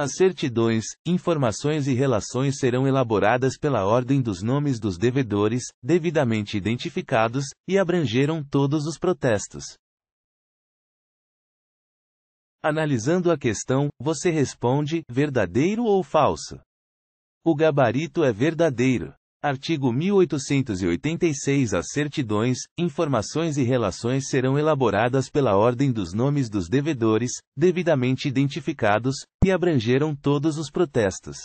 As certidões, informações e relações serão elaboradas pela ordem dos nomes dos devedores, devidamente identificados, e abrangeram todos os protestos. Analisando a questão, você responde: verdadeiro ou falso? O gabarito é verdadeiro. Artigo 1886 As certidões, informações e relações serão elaboradas pela ordem dos nomes dos devedores, devidamente identificados, e abrangeram todos os protestos.